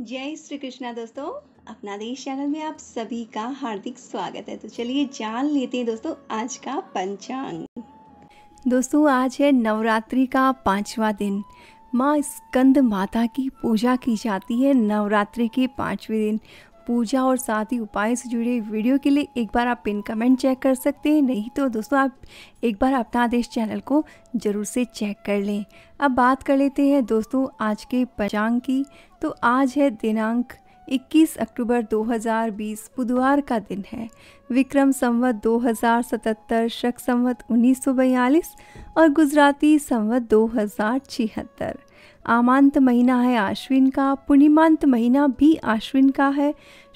जय श्री कृष्णा दोस्तों अपना देश चैनल में आप सभी का हार्दिक स्वागत है तो चलिए जान लेते हैं दोस्तों आज का पंचांग दोस्तों आज है नवरात्रि का पांचवा दिन माँ स्कंद माता की पूजा की जाती है नवरात्रि के पांचवें दिन पूजा और साथ ही उपाय से जुड़े वीडियो के लिए एक बार आप पिन कमेंट चेक कर सकते हैं नहीं तो दोस्तों आप एक बार अपना आदेश चैनल को ज़रूर से चेक कर लें अब बात कर लेते हैं दोस्तों आज के पंचांग की तो आज है दिनांक 21 अक्टूबर 2020 बुधवार का दिन है विक्रम संवत 2077 शक संवत 1942 और गुजराती संवत दो आमांत महीना है आश्विन का पूर्णिमांत महीना भी आश्विन का है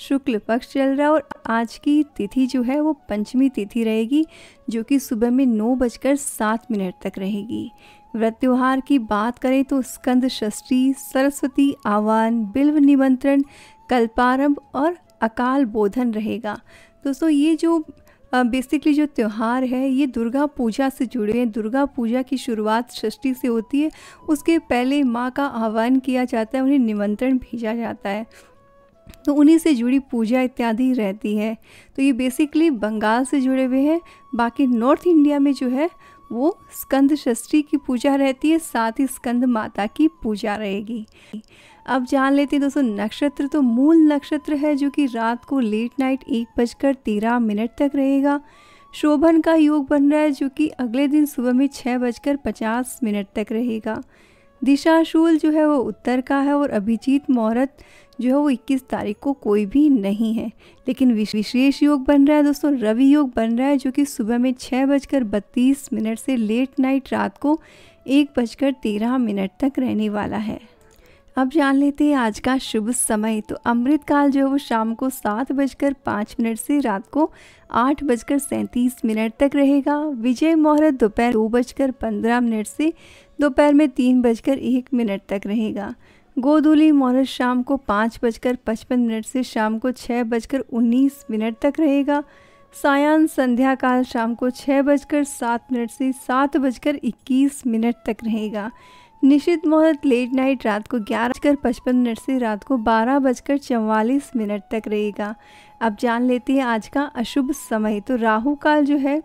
शुक्ल पक्ष चल रहा है और आज की तिथि जो है वो पंचमी तिथि रहेगी जो कि सुबह में नौ बजकर सात मिनट तक रहेगी व्रत त्यौहार की बात करें तो स्कंद षष्ठी सरस्वती आह्वान बिल्व निमंत्रण कल्पारंभ और अकाल बोधन रहेगा दोस्तों ये जो बेसिकली जो त्यौहार है ये दुर्गा पूजा से जुड़े हैं दुर्गा पूजा की शुरुआत षष्ठी से होती है उसके पहले माँ का आह्वान किया जाता है उन्हें निमंत्रण भेजा जाता है तो उन्हीं से जुड़ी पूजा इत्यादि रहती है तो ये बेसिकली बंगाल से जुड़े हुए हैं बाकी नॉर्थ इंडिया में जो है वो स्कंद षष्ठी की पूजा रहती है साथ ही स्कंद माता की पूजा रहेगी अब जान लेते हैं दोस्तों नक्षत्र तो मूल नक्षत्र है जो कि रात को लेट नाइट एक बजकर तेरह मिनट तक रहेगा शोभन का योग बन रहा है जो कि अगले दिन सुबह में छः बजकर पचास मिनट तक रहेगा दिशाशूल जो है वो उत्तर का है और अभिजीत मुहूर्त जो है वो 21 तारीख को कोई भी नहीं है लेकिन विशेष योग बन रहा है दोस्तों रवि योग बन रहा है जो कि सुबह में छः बजकर बत्तीस मिनट से लेट नाइट रात को एक बजकर तेरह मिनट तक रहने वाला है अब जान लेते हैं आज का शुभ समय तो अमृत काल जो है वो शाम को सात बजकर पाँच मिनट से रात को आठ बजकर सैंतीस मिनट तक रहेगा विजय मुहूर्त दोपहर दो बजकर पंद्रह मिनट से दोपहर में तीन बजकर एक मिनट तक रहेगा गोधूली मुहूर्त शाम को पाँच बजकर पचपन मिनट से शाम को छः बजकर उन्नीस मिनट तक रहेगा सायान संध्या काल शाम को छः बजकर सात मिनट से सात बजकर इक्कीस मिनट तक रहेगा निश्चित मुहूर्त लेट नाइट रात को ग्यारह बजकर पचपन मिनट से रात को बारह बजकर चवालीस मिनट तक रहेगा अब जान लेते हैं आज का अशुभ समय तो राहु काल जो है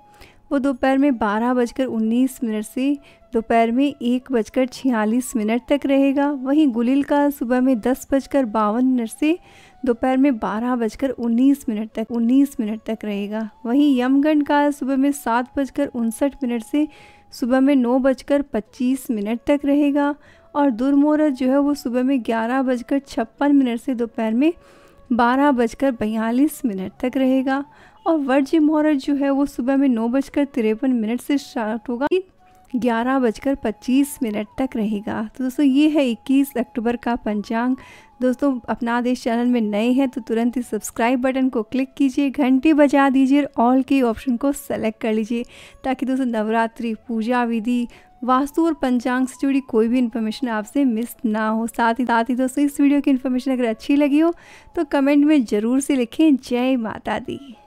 वो दोपहर में बारह बजकर उन्नीस मिनट से दोपहर में एक बजकर छियालीस मिनट तक रहेगा वहीं गुलिल का सुबह में दस बजकर बावन मिनट से दोपहर में बारह बजकर उन्नीस मिनट तक उन्नीस मिनट तक रहेगा वहीं यमगण का सुबह में सात बजकर उनसठ मिनट से सुबह में नौ बजकर पच्चीस मिनट तक रहेगा और दुरमोरत जो है वो सुबह में ग्यारह बजकर छप्पन मिनट से दोपहर में बारह बजकर बयालीस मिनट तक रहेगा और वर्ज्य मोहरत जो है वो सुबह में नौ बजकर तिरपन मिनट से स्टार्ट होगा ग्यारह बजकर पच्चीस मिनट तक रहेगा तो दोस्तों ये है इक्कीस अक्टूबर का पंचांग दोस्तों अपना आदेश चैनल में नए हैं तो तुरंत ही सब्सक्राइब बटन को क्लिक कीजिए घंटी बजा दीजिए ऑल के ऑप्शन को सेलेक्ट कर लीजिए ताकि दोस्तों नवरात्रि पूजा विधि वास्तु और पंचांग से जुड़ी कोई भी इन्फॉर्मेशन आपसे मिस ना हो साथ ही साथ ही दोस्तों इस वीडियो की इन्फॉर्मेशन अगर अच्छी लगी हो तो कमेंट में ज़रूर से लिखें जय माता दी